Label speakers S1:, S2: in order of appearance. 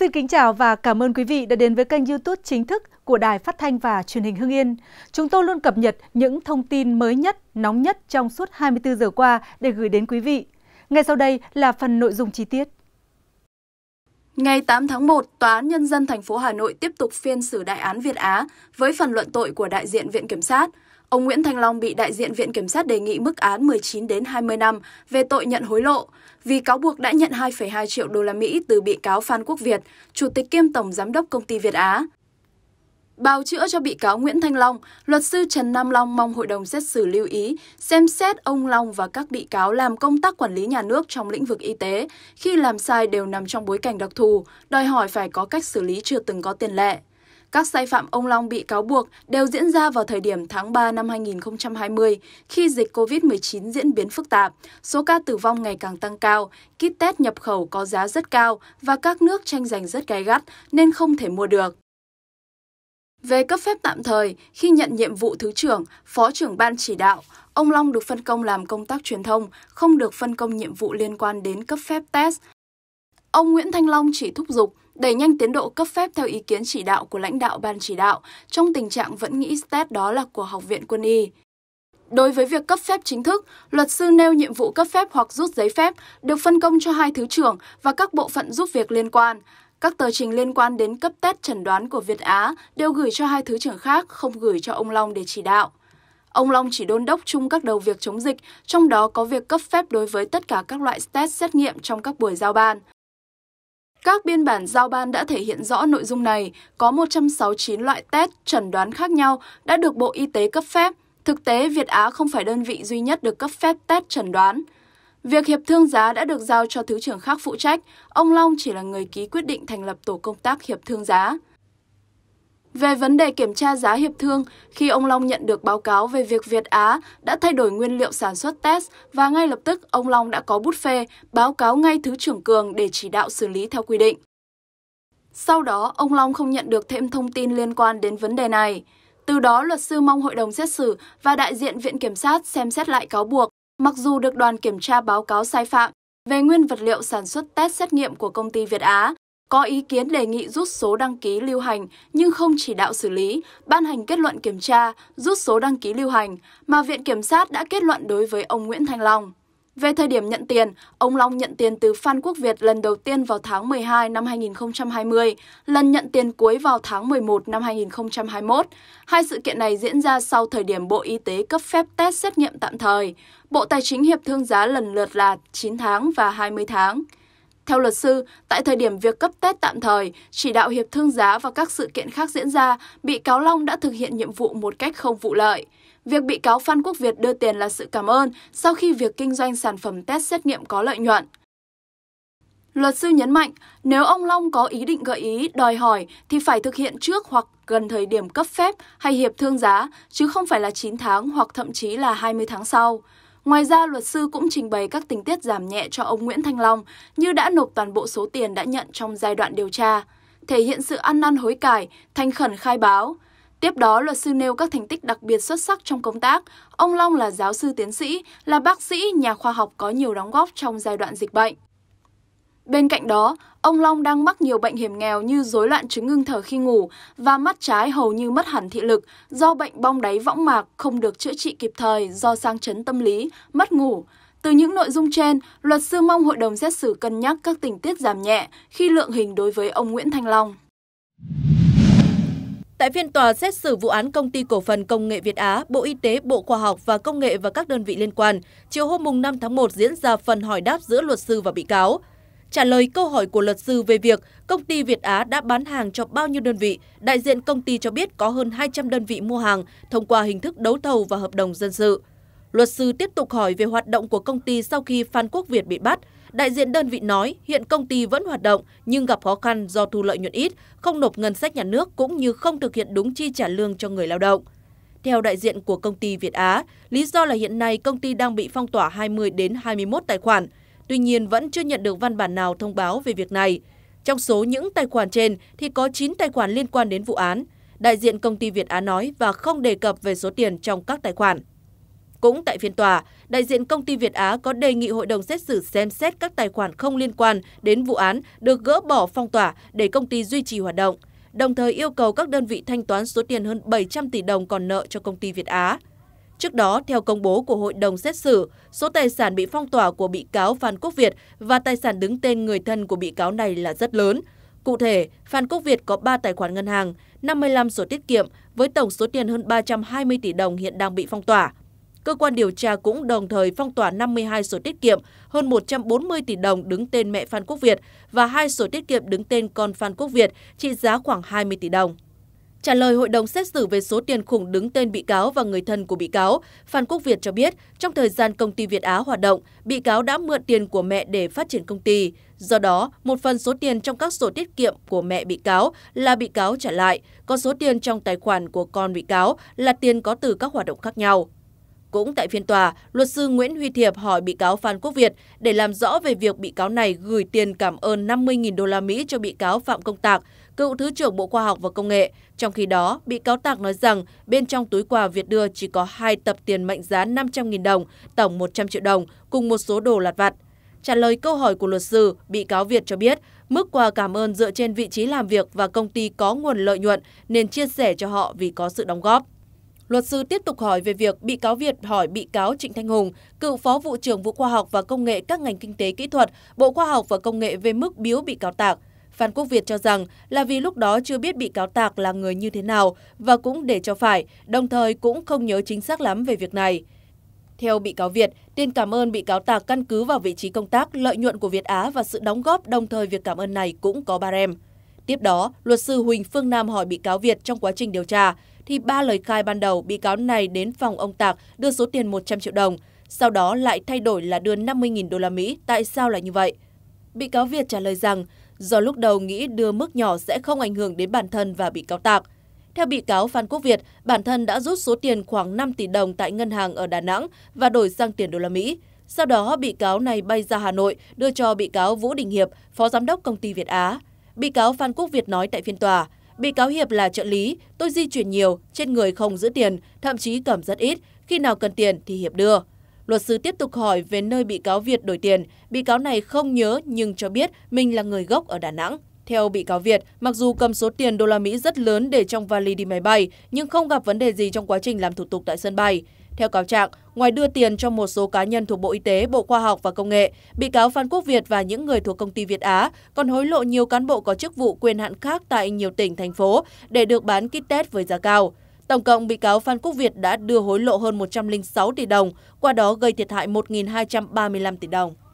S1: Xin kính chào và cảm ơn quý vị đã đến với kênh YouTube chính thức của Đài Phát thanh và Truyền hình Hưng Yên. Chúng tôi luôn cập nhật những thông tin mới nhất, nóng nhất trong suốt 24 giờ qua để gửi đến quý vị. Ngay sau đây là phần nội dung chi tiết. Ngày 8 tháng 1, Tòa án Nhân dân thành phố Hà Nội tiếp tục phiên xử đại án Việt Á với phần luận tội của đại diện Viện Kiểm sát. Ông Nguyễn Thanh Long bị đại diện Viện Kiểm sát đề nghị mức án 19 đến 20 năm về tội nhận hối lộ, vì cáo buộc đã nhận 2,2 triệu đô la Mỹ từ bị cáo Phan Quốc Việt, chủ tịch kiêm tổng giám đốc công ty Việt Á. Bào chữa cho bị cáo Nguyễn Thanh Long, luật sư Trần Nam Long mong hội đồng xét xử lưu ý xem xét ông Long và các bị cáo làm công tác quản lý nhà nước trong lĩnh vực y tế khi làm sai đều nằm trong bối cảnh đặc thù, đòi hỏi phải có cách xử lý chưa từng có tiền lệ. Các sai phạm ông Long bị cáo buộc đều diễn ra vào thời điểm tháng 3 năm 2020, khi dịch COVID-19 diễn biến phức tạp, số ca tử vong ngày càng tăng cao, kit test nhập khẩu có giá rất cao và các nước tranh giành rất gay gắt nên không thể mua được. Về cấp phép tạm thời, khi nhận nhiệm vụ thứ trưởng, phó trưởng ban chỉ đạo, ông Long được phân công làm công tác truyền thông, không được phân công nhiệm vụ liên quan đến cấp phép test Ông Nguyễn Thanh Long chỉ thúc giục đẩy nhanh tiến độ cấp phép theo ý kiến chỉ đạo của lãnh đạo ban chỉ đạo, trong tình trạng vẫn nghĩ test đó là của Học viện Quân y. Đối với việc cấp phép chính thức, luật sư nêu nhiệm vụ cấp phép hoặc rút giấy phép được phân công cho hai thứ trưởng và các bộ phận giúp việc liên quan. Các tờ trình liên quan đến cấp test chẩn đoán của Việt Á đều gửi cho hai thứ trưởng khác, không gửi cho ông Long để chỉ đạo. Ông Long chỉ đôn đốc chung các đầu việc chống dịch, trong đó có việc cấp phép đối với tất cả các loại test xét nghiệm trong các buổi giao ban. Các biên bản giao ban đã thể hiện rõ nội dung này, có 169 loại test chẩn đoán khác nhau đã được Bộ Y tế cấp phép. Thực tế, Việt Á không phải đơn vị duy nhất được cấp phép test chẩn đoán. Việc hiệp thương giá đã được giao cho Thứ trưởng khác phụ trách, ông Long chỉ là người ký quyết định thành lập tổ công tác hiệp thương giá. Về vấn đề kiểm tra giá hiệp thương, khi ông Long nhận được báo cáo về việc Việt Á đã thay đổi nguyên liệu sản xuất test và ngay lập tức ông Long đã có bút phê báo cáo ngay Thứ trưởng Cường để chỉ đạo xử lý theo quy định. Sau đó, ông Long không nhận được thêm thông tin liên quan đến vấn đề này. Từ đó, luật sư mong hội đồng xét xử và đại diện Viện Kiểm sát xem xét lại cáo buộc, mặc dù được đoàn kiểm tra báo cáo sai phạm về nguyên vật liệu sản xuất test xét nghiệm của công ty Việt Á, có ý kiến đề nghị rút số đăng ký lưu hành nhưng không chỉ đạo xử lý, ban hành kết luận kiểm tra, rút số đăng ký lưu hành mà Viện Kiểm sát đã kết luận đối với ông Nguyễn Thanh Long. Về thời điểm nhận tiền, ông Long nhận tiền từ Phan Quốc Việt lần đầu tiên vào tháng 12 năm 2020, lần nhận tiền cuối vào tháng 11 năm 2021. Hai sự kiện này diễn ra sau thời điểm Bộ Y tế cấp phép test xét nghiệm tạm thời. Bộ Tài chính hiệp thương giá lần lượt là 9 tháng và 20 tháng. Theo luật sư, tại thời điểm việc cấp Tết tạm thời, chỉ đạo hiệp thương giá và các sự kiện khác diễn ra, bị cáo Long đã thực hiện nhiệm vụ một cách không vụ lợi. Việc bị cáo Phan Quốc Việt đưa tiền là sự cảm ơn sau khi việc kinh doanh sản phẩm test xét nghiệm có lợi nhuận. Luật sư nhấn mạnh, nếu ông Long có ý định gợi ý, đòi hỏi thì phải thực hiện trước hoặc gần thời điểm cấp phép hay hiệp thương giá, chứ không phải là 9 tháng hoặc thậm chí là 20 tháng sau. Ngoài ra, luật sư cũng trình bày các tình tiết giảm nhẹ cho ông Nguyễn Thanh Long như đã nộp toàn bộ số tiền đã nhận trong giai đoạn điều tra, thể hiện sự ăn năn hối cải, thành khẩn khai báo. Tiếp đó, luật sư nêu các thành tích đặc biệt xuất sắc trong công tác. Ông Long là giáo sư tiến sĩ, là bác sĩ, nhà khoa học có nhiều đóng góp trong giai đoạn dịch bệnh. Bên cạnh đó, ông Long đang mắc nhiều bệnh hiểm nghèo như rối loạn chứng ngưng thở khi ngủ và mắt trái hầu như mất hẳn thị lực do bệnh bong đáy võng mạc không được chữa trị kịp thời do sang chấn tâm lý, mất ngủ. Từ những nội dung trên, luật sư mong hội đồng xét xử cân nhắc các tình tiết giảm nhẹ khi lượng hình đối với ông Nguyễn Thanh Long. Tại phiên tòa xét xử vụ án công ty cổ phần công nghệ Việt Á, Bộ Y tế, Bộ
S2: Khoa học và Công nghệ và các đơn vị liên quan, chiều hôm 5 tháng 1 diễn ra phần hỏi đáp giữa luật sư và bị cáo. Trả lời câu hỏi của luật sư về việc công ty Việt Á đã bán hàng cho bao nhiêu đơn vị, đại diện công ty cho biết có hơn 200 đơn vị mua hàng thông qua hình thức đấu thầu và hợp đồng dân sự. Luật sư tiếp tục hỏi về hoạt động của công ty sau khi Phan Quốc Việt bị bắt. Đại diện đơn vị nói hiện công ty vẫn hoạt động nhưng gặp khó khăn do thu lợi nhuận ít, không nộp ngân sách nhà nước cũng như không thực hiện đúng chi trả lương cho người lao động. Theo đại diện của công ty Việt Á, lý do là hiện nay công ty đang bị phong tỏa 20 đến 21 tài khoản – tuy nhiên vẫn chưa nhận được văn bản nào thông báo về việc này. Trong số những tài khoản trên thì có 9 tài khoản liên quan đến vụ án, đại diện công ty Việt Á nói và không đề cập về số tiền trong các tài khoản. Cũng tại phiên tòa, đại diện công ty Việt Á có đề nghị hội đồng xét xử xem xét các tài khoản không liên quan đến vụ án được gỡ bỏ phong tỏa để công ty duy trì hoạt động, đồng thời yêu cầu các đơn vị thanh toán số tiền hơn 700 tỷ đồng còn nợ cho công ty Việt Á. Trước đó, theo công bố của hội đồng xét xử, số tài sản bị phong tỏa của bị cáo Phan Quốc Việt và tài sản đứng tên người thân của bị cáo này là rất lớn. Cụ thể, Phan Quốc Việt có 3 tài khoản ngân hàng, 55 sổ tiết kiệm với tổng số tiền hơn 320 tỷ đồng hiện đang bị phong tỏa. Cơ quan điều tra cũng đồng thời phong tỏa 52 sổ tiết kiệm, hơn 140 tỷ đồng đứng tên mẹ Phan Quốc Việt và hai sổ tiết kiệm đứng tên con Phan Quốc Việt trị giá khoảng 20 tỷ đồng. Trả lời hội đồng xét xử về số tiền khủng đứng tên bị cáo và người thân của bị cáo, Phan Quốc Việt cho biết, trong thời gian công ty Việt Á hoạt động, bị cáo đã mượn tiền của mẹ để phát triển công ty. Do đó, một phần số tiền trong các sổ tiết kiệm của mẹ bị cáo là bị cáo trả lại, còn số tiền trong tài khoản của con bị cáo là tiền có từ các hoạt động khác nhau. Cũng tại phiên tòa, luật sư Nguyễn Huy Thiệp hỏi bị cáo Phan Quốc Việt để làm rõ về việc bị cáo này gửi tiền cảm ơn 50.000 đô la Mỹ cho bị cáo Phạm Công Tạc cựu Thứ trưởng Bộ Khoa học và Công nghệ. Trong khi đó, bị cáo Tạc nói rằng bên trong túi quà Việt đưa chỉ có hai tập tiền mệnh giá 500.000 đồng, tổng 100 triệu đồng, cùng một số đồ lặt vặt. Trả lời câu hỏi của luật sư, bị cáo Việt cho biết mức quà cảm ơn dựa trên vị trí làm việc và công ty có nguồn lợi nhuận nên chia sẻ cho họ vì có sự đóng góp. Luật sư tiếp tục hỏi về việc bị cáo Việt hỏi bị cáo Trịnh Thanh Hùng, cựu phó vụ trưởng vụ khoa học và công nghệ các ngành kinh tế kỹ thuật, Bộ Khoa học và Công nghệ về mức biếu bị cáo Tạc. Phan Quốc Việt cho rằng là vì lúc đó chưa biết bị cáo Tạc là người như thế nào và cũng để cho phải, đồng thời cũng không nhớ chính xác lắm về việc này. Theo bị cáo Việt, tiền cảm ơn bị cáo Tạc căn cứ vào vị trí công tác, lợi nhuận của Việt Á và sự đóng góp đồng thời việc cảm ơn này cũng có ba barem. Tiếp đó, luật sư Huỳnh Phương Nam hỏi bị cáo Việt trong quá trình điều tra, thì ba lời khai ban đầu bị cáo này đến phòng ông Tạc đưa số tiền 100 triệu đồng, sau đó lại thay đổi là đưa 50.000 đô la Mỹ. Tại sao lại như vậy? Bị cáo Việt trả lời rằng do lúc đầu nghĩ đưa mức nhỏ sẽ không ảnh hưởng đến bản thân và bị cáo Tạc. Theo bị cáo Phan Quốc Việt, bản thân đã rút số tiền khoảng 5 tỷ đồng tại ngân hàng ở Đà Nẵng và đổi sang tiền đô la Mỹ. Sau đó, bị cáo này bay ra Hà Nội đưa cho bị cáo Vũ Đình Hiệp, phó giám đốc công ty Việt Á. Bị cáo Phan Quốc Việt nói tại phiên tòa, bị cáo Hiệp là trợ lý, tôi di chuyển nhiều, trên người không giữ tiền, thậm chí cầm rất ít, khi nào cần tiền thì Hiệp đưa. Luật sư tiếp tục hỏi về nơi bị cáo Việt đổi tiền. Bị cáo này không nhớ nhưng cho biết mình là người gốc ở Đà Nẵng. Theo bị cáo Việt, mặc dù cầm số tiền đô la Mỹ rất lớn để trong vali đi máy bay, nhưng không gặp vấn đề gì trong quá trình làm thủ tục tại sân bay. Theo cáo trạng, ngoài đưa tiền cho một số cá nhân thuộc Bộ Y tế, Bộ Khoa học và Công nghệ, bị cáo Phan Quốc Việt và những người thuộc công ty Việt Á còn hối lộ nhiều cán bộ có chức vụ quyền hạn khác tại nhiều tỉnh, thành phố để được bán kit test với giá cao. Tổng cộng, bị cáo Phan Quốc Việt đã đưa hối lộ hơn 106 tỷ đồng, qua đó gây thiệt hại 1.235 tỷ đồng.